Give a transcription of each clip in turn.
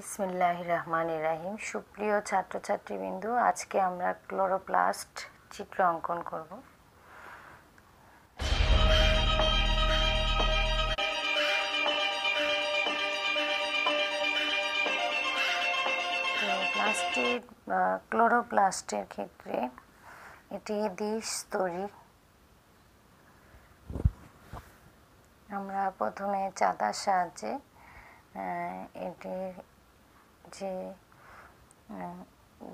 ইসমিল্লাহ রহমান রাহিম সুপ্রিয় ছাত্রছাত্রীবৃন্দু আজকে আমরা ক্লোরোপ্লাস্ট চিত্র অঙ্কন করব প্লাস্টিক ক্লোরোপ্লাস্টের ক্ষেত্রে এটি তৈরি আমরা প্রথমে চাঁদার সাহায্যে এটির যে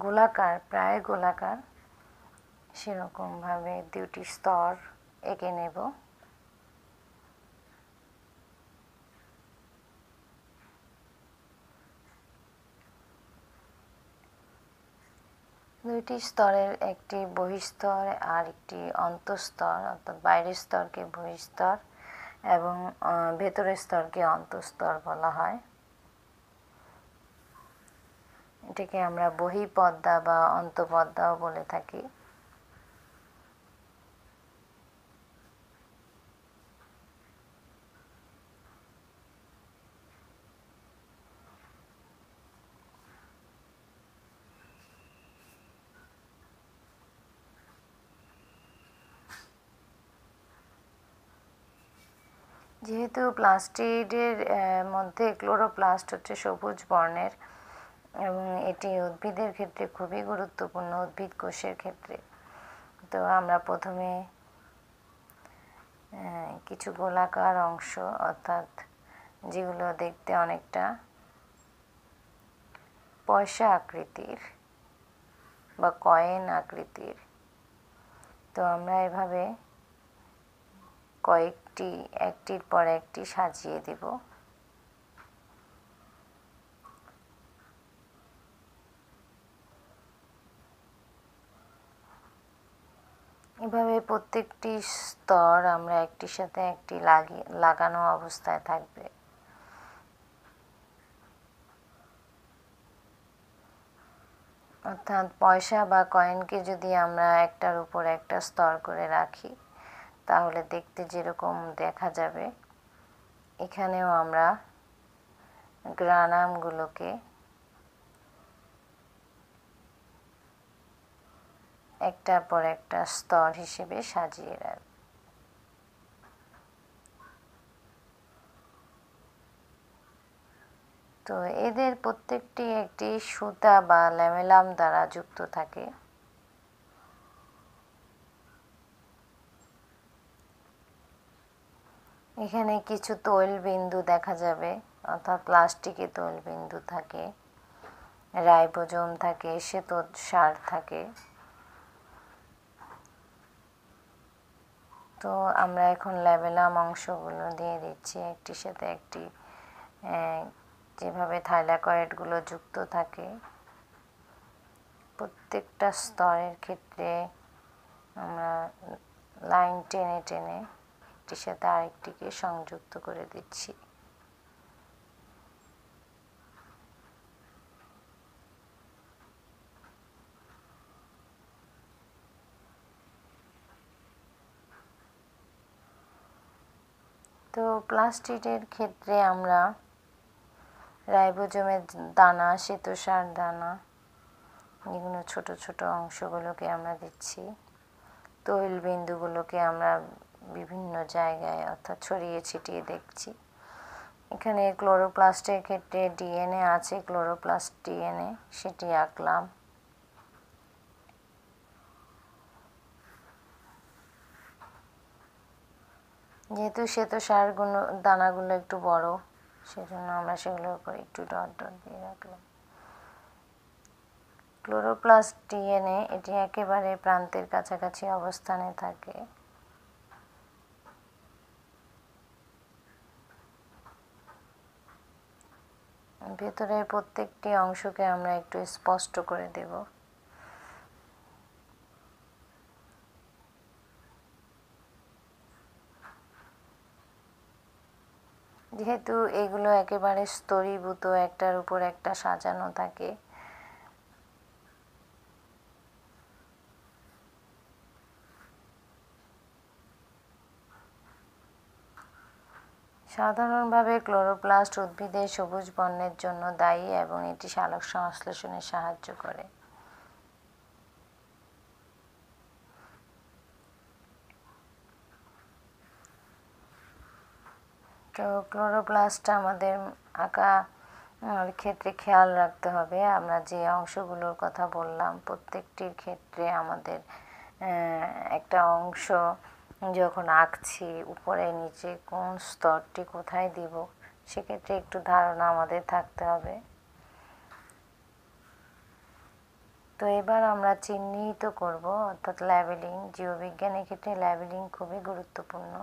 গোলাকার প্রায় গোলাকার সেরকমভাবে দুটি স্তর এঁকে নেব দুইটি স্তরের একটি বহিস্তর আর একটি অন্তঃস্তর অর্থাৎ বাইরের স্তরকে বহিস্তর এবং ভেতরের স্তরকে অন্তঃস্তর বলা হয় এটাকে আমরা বহিপদ্মা বা অন্তপদ্মাও বলে থাকি যেহেতু প্লাস্টিডের মধ্যে ক্লোরোপ্লাস্ট হচ্ছে সবুজ বর্ণের এবং এটি উদ্ভিদের ক্ষেত্রে খুবই গুরুত্বপূর্ণ উদ্ভিদ কোষের ক্ষেত্রে তো আমরা প্রথমে কিছু গোলাকার অংশ অর্থাৎ যেগুলো দেখতে অনেকটা পয়সা আকৃতির বা কয়েন আকৃতির তো আমরা এভাবে কয়েকটি একটির পর একটি সাজিয়ে দেব এভাবে প্রত্যেকটি স্তর আমরা একটির সাথে একটি লাগিয়ে লাগানো অবস্থায় থাকবে অর্থাৎ পয়সা বা কয়েনকে যদি আমরা একটার উপর একটা স্তর করে রাখি তাহলে দেখতে যেরকম দেখা যাবে এখানেও আমরা গ্রানামগুলোকে একটার পর একটা স্তর হিসেবে সাজিয়ে রাখ তো এদের প্রত্যেকটি একটি সুতা বা ল্যামেলাম দ্বারা যুক্ত থাকে এখানে কিছু তৈল বিন্দু দেখা যাবে অর্থাৎ প্লাস্টিকে তৈল বিন্দু থাকে রাইবোজম থাকে শ্বেত সার থাকে তো আমরা এখন ল্যাবেলাম অংশগুলো দিয়ে দিচ্ছি একটির সাথে একটি যেভাবে থাইলাকয়েডগুলো যুক্ত থাকে প্রত্যেকটা স্তরের ক্ষেত্রে আমরা লাইন টেনে টেনে একটির সাথে আরেকটিকে সংযুক্ত করে দিচ্ছি প্লাস্টিডের ক্ষেত্রে আমরা রাইবোজোমের দানা শ্বেতসার দানা এগুলো ছোট ছোট অংশগুলোকে আমরা দিচ্ছি তৈল বিন্দুগুলোকে আমরা বিভিন্ন জায়গায় অর্থাৎ ছড়িয়ে ছিটিয়ে দেখছি এখানে ক্লোরোপ্লাস্টের ক্ষেত্রে ডিএনএ আছে ক্লোরোপ্লাস্ট ডিএনএ সেটি আঁকলাম যেহেতু সে তো সারগুলো দানাগুলো একটু বড় সেজন্য আমরা সেগুলোর উপর একটু ডট ডট দিয়ে রাখলাম ক্লোরোপ্লাস্ট ডিএনএ এটি একেবারে প্রান্তের কাছাকাছি অবস্থানে থাকে ভেতরের প্রত্যেকটি অংশকে আমরা একটু স্পষ্ট করে দেবো যেহেতু এগুলো একেবারে স্তরীভূত একটার উপর একটা সাজানো থাকে সাধারণভাবে ক্লোরোপ্লাস্ট উদ্ভিদের সবুজ বর্ণের জন্য দায়ী এবং এটি সালোক সংশ্লেষণে সাহায্য করে ক্লোরোপ্লাস্ট আমাদের আঁকা ক্ষেত্রে খেয়াল রাখতে হবে আমরা যে অংশগুলোর কথা বললাম প্রত্যেকটির ক্ষেত্রে আমাদের একটা অংশ যখন আঁকছি উপরে নিচে কোন স্তরটি কোথায় দিব সেক্ষেত্রে একটু ধারণা আমাদের থাকতে হবে তো এবার আমরা চিহ্নিত করব অর্থাৎ ল্যাবেলিং জীববিজ্ঞানের ক্ষেত্রে ল্যাবেলিং খুবই গুরুত্বপূর্ণ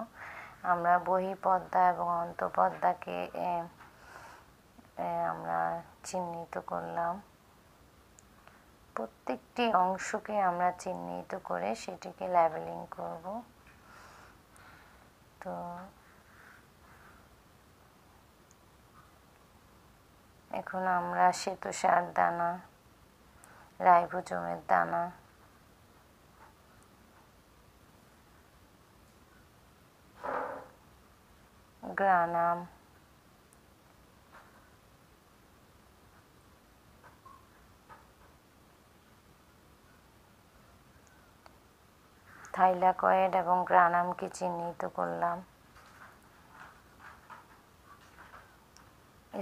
আমরা বহিঃপদ্মা এবং অন্তঃপদ্মাকে আমরা চিহ্নিত করলাম প্রত্যেকটি অংশকে আমরা চিহ্নিত করে সেটিকে লেবেলিং করব তো এখন আমরা শ্বেতসার দানা রাইবোজমের দানা গ্রানাম থাইলাকয়েড এবং গ্রানামকে চিহ্নিত করলাম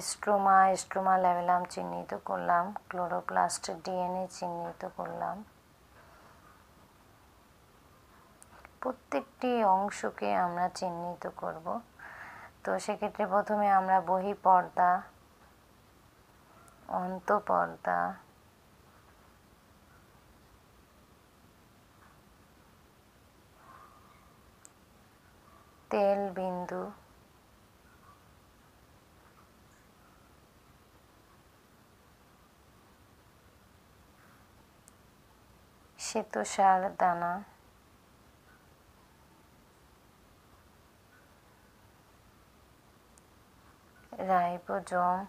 স্ট্রোমা স্ট্রোমা লেভেলাম চিহ্নিত করলাম ক্লোরোপ্লাস্ট ডিএনএ চিহ্নিত করলাম প্রত্যেকটি অংশকে আমরা চিহ্নিত করবো তো সেক্ষেত্রে প্রথমে আমরা বহি পর্দা পর্দা তেল বিন্দু সার দানা ribosome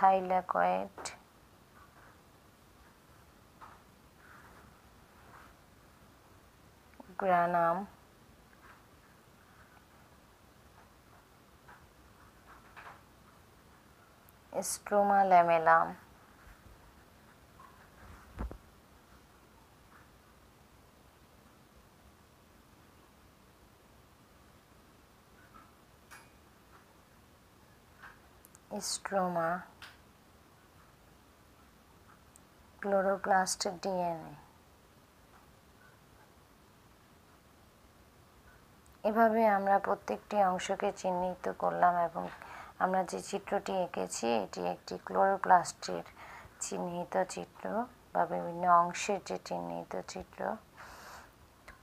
thylakoid granum stroma lamellum stroma chloroplast DNA এভাবে আমরা প্রত্যেকটি অংশকে চিহ্নিত করলাম এবং আমরা যে চিত্রটি এঁকেছি এটি একটি ক্লোরোপ্লাস্টের চিহ্নিত চিত্র বা বিভিন্ন অংশের যে চিহ্নিত চিত্র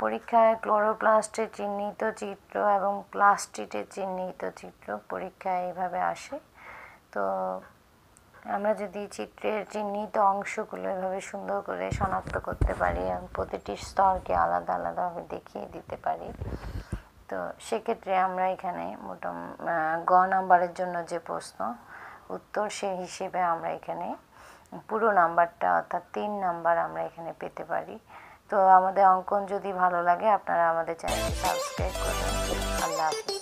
পরীক্ষায় ক্লোরোপ্লাস্টের চিহ্নিত চিত্র এবং প্লাস্টিটের চিহ্নিত চিত্র পরীক্ষায় এভাবে আসে তো আমরা যদি চিত্রের চিহ্নিত অংশগুলো এভাবে সুন্দর করে শনাক্ত করতে পারি এবং প্রতিটি স্তরকে আলাদা আলাদাভাবে দেখিয়ে দিতে পারি তো সেক্ষেত্রে আমরা এখানে মোটাম গ নাম্বারের জন্য যে প্রশ্ন উত্তর সে হিসেবে আমরা এখানে পুরো নাম্বারটা অর্থাৎ তিন নাম্বার আমরা এখানে পেতে পারি তো আমাদের অঙ্কন যদি ভালো লাগে আপনারা আমাদের চ্যানেলটি সাবস্ক্রাইব করুন আল্লাহ হাফিজ